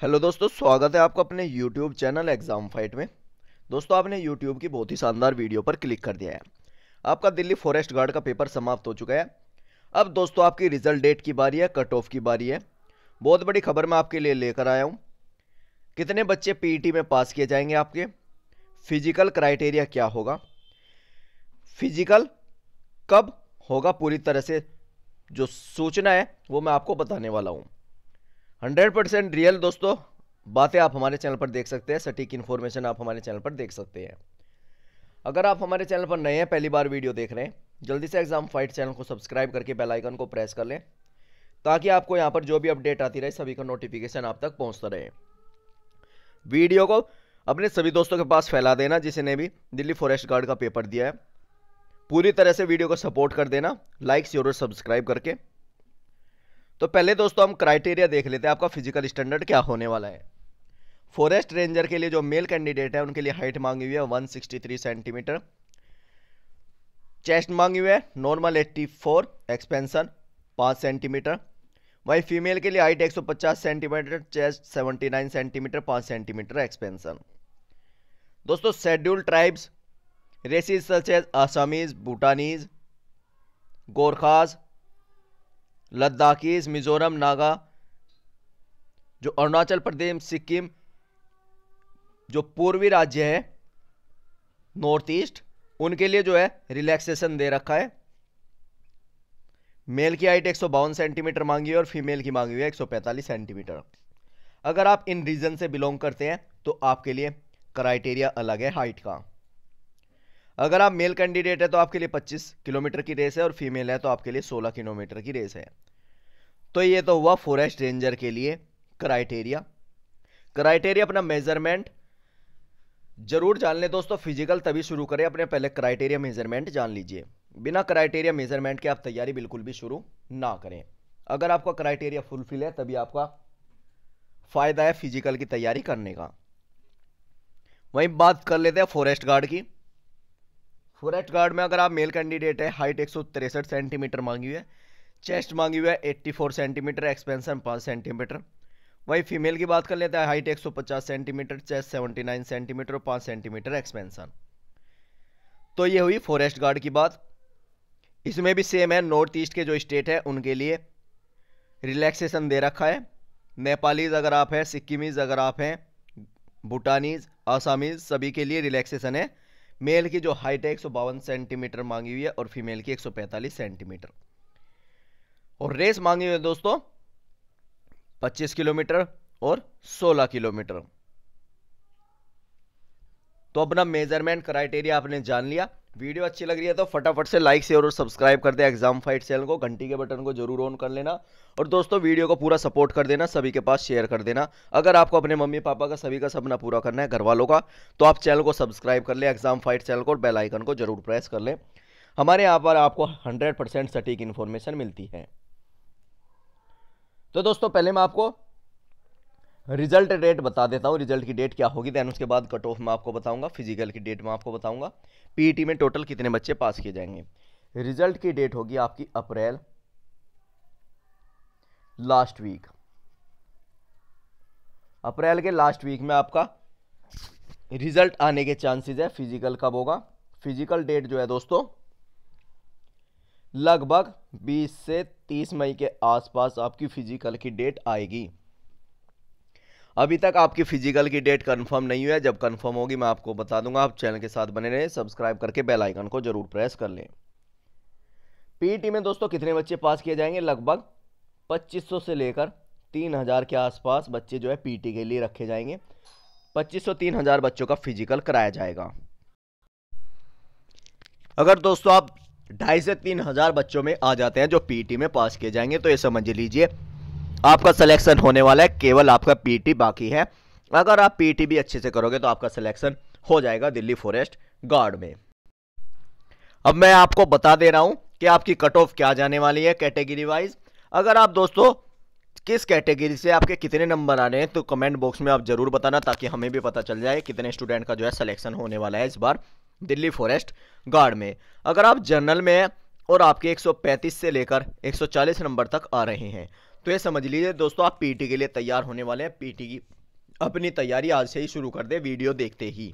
hello दोस्तों स्वागत है आपका अपने यूट्यूब चैनल एग्जाम फाइट में दोस्तों आपने यूट्यूब की बहुत ही शानदार वीडियो पर क्लिक कर दिया है आपका दिल्ली फॉरेस्ट गार्ड का पेपर समाप्त हो चुका है अब दोस्तों आपकी रिजल्ट डेट की बारी है कट ऑफ की बारी है बहुत बड़ी खबर मैं आपके लिए लेकर आया हूँ कितने बच्चे पी e में पास किए जाएंगे आपके फिजिकल क्राइटेरिया क्या होगा फिजिकल कब होगा पूरी तरह से जो सूचना है वो मैं आपको बताने वाला हूँ हंड्रेड परसेंट रियल दोस्तों बातें आप हमारे चैनल पर देख सकते हैं सटीक इन्फॉर्मेशन आप हमारे चैनल पर देख सकते हैं अगर आप हमारे चैनल पर नए हैं पहली बार वीडियो देख रहे हैं जल्दी से एग्जाम फाइट चैनल को सब्सक्राइब करके बेल आइकन को प्रेस कर लें ताकि आपको यहाँ पर जो भी अपडेट आती रहे सभी का नोटिफिकेशन आप तक पहुँचता रहे वीडियो को अपने सभी दोस्तों के पास फैला देना जिसने भी दिल्ली फॉरेस्ट गार्ड का पेपर दिया है पूरी तरह से वीडियो को सपोर्ट कर देना लाइक जरूर और सब्सक्राइब करके तो पहले दोस्तों हम क्राइटेरिया देख लेते हैं आपका फिजिकल स्टैंडर्ड क्या होने वाला है फॉरेस्ट रेंजर के लिए जो मेल कैंडिडेट है उनके लिए हाइट मांगी हुई है 163 सेंटीमीटर चेस्ट मांगी हुई है नॉर्मल 84 एक्सपेंसन 5 सेंटीमीटर वही फीमेल के लिए height 150 centimetre chest 79 centimetre 5 centimetre expansion दोस्तों schedule tribes races Assamese Bhutanese Gorkhas Ladakhis Mizoram Naga जो अरुणाचल प्रदेश सिक्किम जो पूर्वी राज्य है नॉर्थ ईस्ट उनके लिए जो है रिलैक्सेशन दे रखा है मेल की हाइट एक सेंटीमीटर मांगी है और फीमेल की मांगी हुई है एक सेंटीमीटर अगर आप इन रीजन से बिलोंग करते हैं तो आपके लिए क्राइटेरिया अलग है हाइट का अगर आप मेल कैंडिडेट है तो आपके लिए 25 किलोमीटर की रेस है और फीमेल है तो आपके लिए 16 किलोमीटर की रेस है तो ये तो हुआ फॉरेस्ट रेंजर के लिए क्राइटेरिया क्राइटेरिया अपना मेजरमेंट जरूर जान लें दोस्तों फिजिकल तभी शुरू करें अपने पहले क्राइटेरिया मेजरमेंट जान लीजिए बिना क्राइटेरिया मेजरमेंट के आप तैयारी बिल्कुल भी शुरू ना करें अगर आपका क्राइटेरिया फुलफिल है तभी आपका फायदा है फिजिकल की तैयारी करने का वहीं बात कर लेते हैं फॉरेस्ट गार्ड की फॉरेस्ट गार्ड में अगर आप मेल कैंडिडेट है हाइट एक सेंटीमीटर मांगी हुई है चेस्ट मांगी हुई है 84 सेंटीमीटर एक्सपेंसन 5 सेंटीमीटर वही फीमेल की बात कर लेते हैं हाइट 150 सेंटीमीटर चेस्ट 79 सेंटीमीटर और 5 सेंटीमीटर एक्सपेंसन तो ये हुई फॉरेस्ट गार्ड की बात इसमें भी सेम है नॉर्थ ईस्ट के जो स्टेट है उनके लिए रिलैक्सेशन दे रखा है नेपालीज अगर आप हैं सिक्किमीज अगर आप हैं भूटानीज आसामीज सभी के लिए रिलैक्सेशन है मेल की जो हाइट है एक सेंटीमीटर मांगी हुई है और फीमेल की 145 सेंटीमीटर और रेस मांगी हुई है दोस्तों 25 किलोमीटर और 16 किलोमीटर तो अपना मेजरमेंट क्राइटेरिया आपने जान लिया वीडियो अच्छी लग रही है तो फटाफट से लाइक शेयर और सब्सक्राइब कर दे एग्जाम फाइट चैनल को घंटी के बटन को जरूर ऑन कर लेना और दोस्तों वीडियो को पूरा सपोर्ट कर देना सभी के पास शेयर कर देना अगर आपको अपने मम्मी पापा का सभी का सपना पूरा करना है घर वालों का तो आप चैनल को सब्सक्राइब कर ले एग्जाम फाइट चैनल को और बेलाइकन को जरूर प्रेस कर लें हमारे यहाँ पर आपको हंड्रेड सटीक इन्फॉर्मेशन मिलती है तो दोस्तों पहले मैं आपको रिजल्ट डेट बता देता हूँ रिजल्ट की डेट क्या होगी दैन उसके बाद कट ऑफ मैं आपको बताऊँगा फिजिकल की डेट मैं आपको बताऊँगा पीईटी e में टोटल कितने बच्चे पास किए जाएंगे रिजल्ट की डेट होगी आपकी अप्रैल लास्ट वीक अप्रैल के लास्ट वीक में आपका रिजल्ट आने के चांसेस है फिजिकल कब होगा फिजिकल डेट जो है दोस्तों लगभग 20 से 30 मई के आसपास आपकी फिजिकल की डेट आएगी अभी तक आपकी फिजिकल की डेट कंफर्म नहीं हुई है जब कंफर्म होगी मैं आपको बता दूंगा आप चैनल के साथ बने रहें सब्सक्राइब करके बेल आइकन को जरूर प्रेस कर लें पीईटी e में दोस्तों कितने बच्चे पास किए जाएंगे लगभग 2500 से लेकर 3000 के आसपास बच्चे जो है पीटी e के लिए रखे जाएंगे 2500-3000 बच्चों का फिजिकल कराया जाएगा अगर दोस्तों आप ढाई से तीन हजार बच्चों में आ जाते हैं जो पी e में पास किए जाएंगे तो ये समझ लीजिए आपका सिलेक्शन होने वाला है केवल आपका पीटी बाकी है अगर आप पीटी भी अच्छे से करोगे तो आपका सिलेक्शन हो जाएगा दिल्ली फॉरेस्ट गार्ड में अब मैं आपको बता दे रहा हूं कि आपकी कट ऑफ क्या जाने वाली है कैटेगरी वाइज अगर आप दोस्तों किस कैटेगरी से आपके कितने नंबर आ रहे हैं तो कमेंट बॉक्स में आप ज़रूर बताना ताकि हमें भी पता चल जाए कितने स्टूडेंट का जो है सिलेक्शन होने वाला है इस बार दिल्ली फॉरेस्ट गार्ड में अगर आप जनरल में हैं और आपके 135 से लेकर 140 नंबर तक आ रहे हैं तो ये समझ लीजिए दोस्तों आप पीटी के लिए तैयार होने वाले हैं पीटी की अपनी तैयारी आज से ही शुरू कर दे वीडियो देखते ही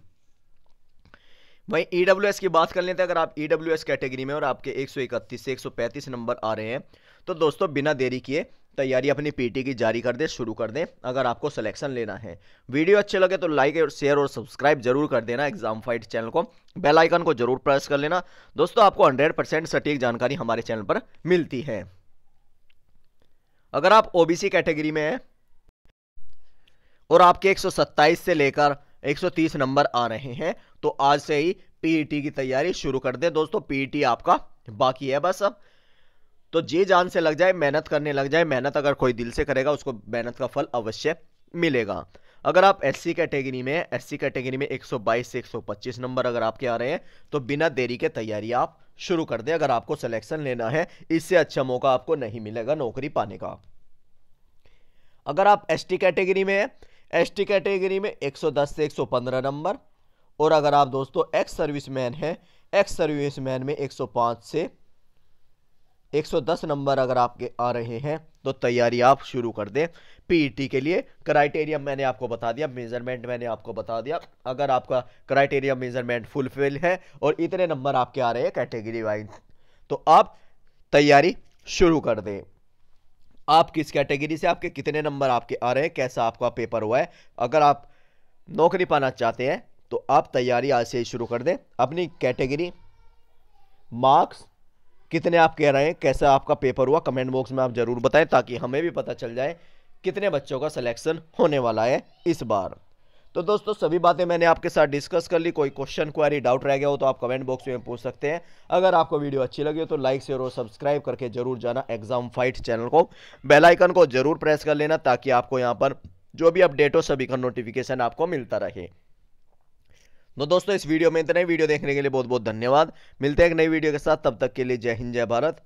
वहीं ई e की बात कर लेते हैं तो अगर आप ई e कैटेगरी में और आपके 131 से 135 नंबर आ रहे हैं तो दोस्तों बिना देरी किए तैयारी अपनी पीटी की जारी कर दें शुरू कर दें अगर आपको सिलेक्शन लेना है वीडियो अच्छे लगे तो लाइक और शेयर और सब्सक्राइब जरूर कर देना एग्जाम फाइट चैनल को बेल आइकन को जरूर प्रेस कर लेना दोस्तों आपको 100 परसेंट सटीक जानकारी हमारे चैनल पर मिलती है अगर आप ओबीसी कैटेगरी में हैं और आपके 127 से लेकर 130 नंबर आ रहे हैं तो आज से ही पीईटी की तैयारी शुरू कर दें दोस्तों पीईटी आपका बाकी है बस अब तो जी जान से लग जाए मेहनत करने लग जाए मेहनत अगर कोई दिल से करेगा उसको मेहनत का फल अवश्य मिलेगा अगर आप एस कैटेगरी में एस कैटेगरी में 122 से 125 नंबर अगर आपके आ रहे हैं तो बिना देरी के तैयारी आप शुरू कर दें अगर आपको सिलेक्शन लेना है इससे अच्छा मौका आपको नहीं मिलेगा नौकरी पाने का अगर आप एस कैटेगरी में हैं एस कैटेगरी में 110 से 115 नंबर और अगर आप दोस्तों एक्स सर्विसमैन हैं एक्स सर्विसमैन में 105 से 110 नंबर अगर आपके आ रहे हैं तो तैयारी आप शुरू कर दें पीटी e के लिए क्राइटेरिया मैंने आपको बता दिया मेजरमेंट मैंने आपको बता दिया अगर आपका क्राइटेरिया मेजरमेंट फुलफिल है और इतने नंबर आपके आ रहे हैं कैटेगरी वाइज तो आप तैयारी शुरू कर दें आप किस कैटेगरी से आपके कितने नंबर आपके आ रहे हैं कैसा आपका पेपर हुआ है अगर आप नौकरी पाना चाहते हैं तो आप तैयारी आज से ही शुरू कर दें अपनी कैटेगरी मार्क्स कितने आप कह रहे हैं कैसा आपका पेपर हुआ कमेंट बॉक्स में आप ज़रूर बताएं ताकि हमें भी पता चल जाए कितने बच्चों का सिलेक्शन होने वाला है इस बार तो दोस्तों सभी बातें मैंने आपके साथ डिस्कस कर ली कोई क्वेश्चन क्वारी डाउट रह गया हो तो आप कमेंट बॉक्स में पूछ सकते हैं अगर आपको वीडियो अच्छी लगी हो तो लाइक शेयर और सब्सक्राइब करके जरूर जाना एग्जाम फाइट चैनल को बेल आइकन को जरूर प्रेस कर लेना ताकि आपको यहाँ पर जो भी अपडेट हो सभी का नोटिफिकेशन आपको मिलता रहे तो दोस्तों इस वीडियो में इतना ही वीडियो देखने के लिए बहुत बहुत धन्यवाद मिलते हैं एक नई वीडियो के साथ तब तक के लिए जय हिंद जय भारत